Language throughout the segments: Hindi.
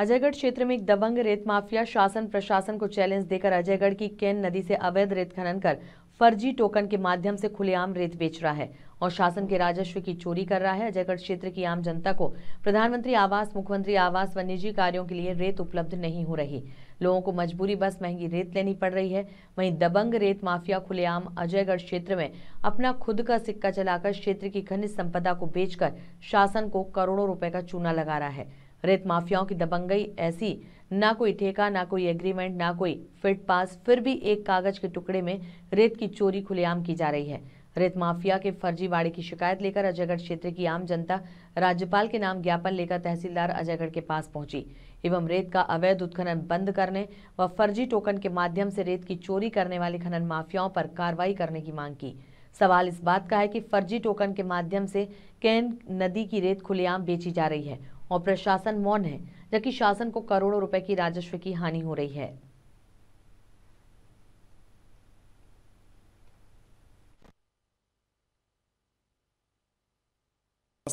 अजयगढ़ क्षेत्र में एक दबंग रेत माफिया शासन प्रशासन को चैलेंज देकर अजयगढ़ की केन नदी से अवैध रेत खनन कर फर्जी टोकन के माध्यम से खुलेआम रेत बेच रहा है और शासन के राजस्व की चोरी कर रहा है अजयगढ़ क्षेत्र की आम जनता को प्रधानमंत्री आवास मुख्यमंत्री आवास व निजी कार्यों के लिए रेत उपलब्ध नहीं हो रही लोगों को मजबूरी बस महंगी रेत लेनी पड़ रही है वहीं दबंग रेत माफिया खुलेआम अजयगढ़ क्षेत्र में अपना खुद का सिक्का चलाकर क्षेत्र की खनिज संपदा को बेचकर शासन को करोड़ों रुपए का चूना लगा रहा है रेत माफियाओं की दबंगई ऐसी ना कोई ठेका ना कोई एग्रीमेंट ना कोई फिट पास फिर भी एक कागज के टुकड़े में रेत की चोरी खुलेआम की जा रही है रेत माफिया के फर्जीवाड़े की शिकायत लेकर अजयगढ़ क्षेत्र की आम जनता राज्यपाल के नाम ज्ञापन लेकर तहसीलदार अजयगढ़ के पास पहुंची एवं रेत का अवैध उत्खनन बंद करने व फर्जी टोकन के माध्यम से रेत की चोरी करने वाले खनन माफियाओं पर कार्रवाई करने की मांग की सवाल इस बात का है कि फर्जी टोकन के माध्यम से कैन नदी की रेत खुलेआम बेची जा रही है और प्रशासन मौन है जबकि शासन को करोड़ों रुपए की राजस्व की हानि हो रही है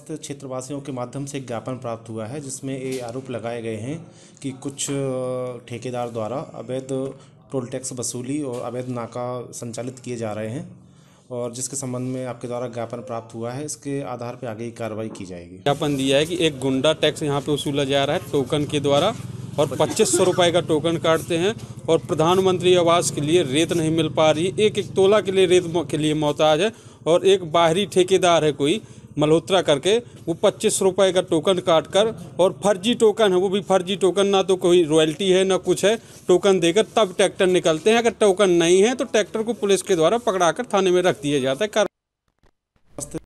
क्षेत्रवासियों के माध्यम से ज्ञापन प्राप्त हुआ है जिसमें ये आरोप लगाए गए हैं कि कुछ ठेकेदार द्वारा अवैध टोल टैक्स वसूली और अवैध नाका संचालित किए जा रहे हैं और जिसके संबंध में आपके द्वारा ज्ञापन प्राप्त हुआ है इसके आधार पर आगे की कार्रवाई की जाएगी ज्ञापन दिया है कि एक गुंडा टैक्स यहाँ पे वसूला जा रहा है टोकन के द्वारा और पच्चीस सौ रुपये का टोकन काटते हैं और प्रधानमंत्री आवास के लिए रेत नहीं मिल पा रही एक एक तोला के लिए रेत के लिए मोहताज है और एक बाहरी ठेकेदार है कोई मल्होत्रा करके वो पच्चीस रुपये का टोकन काट कर और फर्जी टोकन है वो भी फर्जी टोकन ना तो कोई रॉयल्टी है ना कुछ है टोकन देकर तब ट्रैक्टर निकलते हैं अगर टोकन नहीं है तो ट्रैक्टर को पुलिस के द्वारा पकड़ा कर थाने में रख दिया जाता है